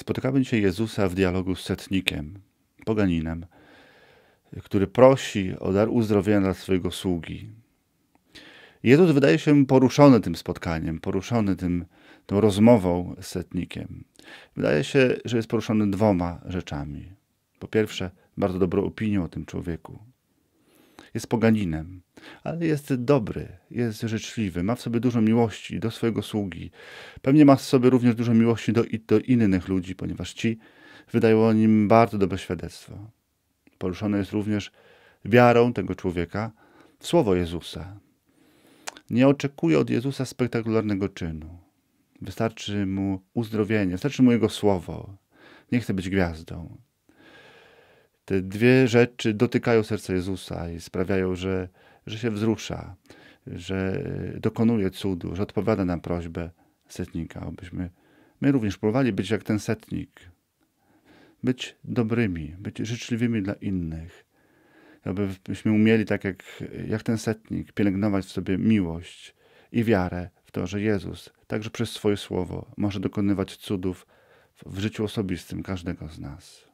Spotykamy dzisiaj Jezusa w dialogu z setnikiem, poganinem, który prosi o dar uzdrowienia dla swojego sługi. Jezus wydaje się poruszony tym spotkaniem, poruszony tym, tą rozmową z setnikiem. Wydaje się, że jest poruszony dwoma rzeczami. Po pierwsze, bardzo dobrą opinią o tym człowieku. Jest poganinem, ale jest dobry, jest życzliwy, ma w sobie dużo miłości do swojego sługi. Pewnie ma w sobie również dużo miłości do, do innych ludzi, ponieważ ci wydają o nim bardzo dobre świadectwo. Poruszone jest również wiarą tego człowieka w słowo Jezusa. Nie oczekuje od Jezusa spektakularnego czynu. Wystarczy mu uzdrowienie, wystarczy mu jego słowo. Nie chce być gwiazdą. Te dwie rzeczy dotykają serca Jezusa i sprawiają, że że się wzrusza, że dokonuje cudu, że odpowiada na prośbę setnika, abyśmy my również próbowali być jak ten setnik, być dobrymi, być życzliwymi dla innych, abyśmy umieli, tak jak, jak ten setnik, pielęgnować w sobie miłość i wiarę w to, że Jezus także przez swoje słowo może dokonywać cudów w życiu osobistym każdego z nas.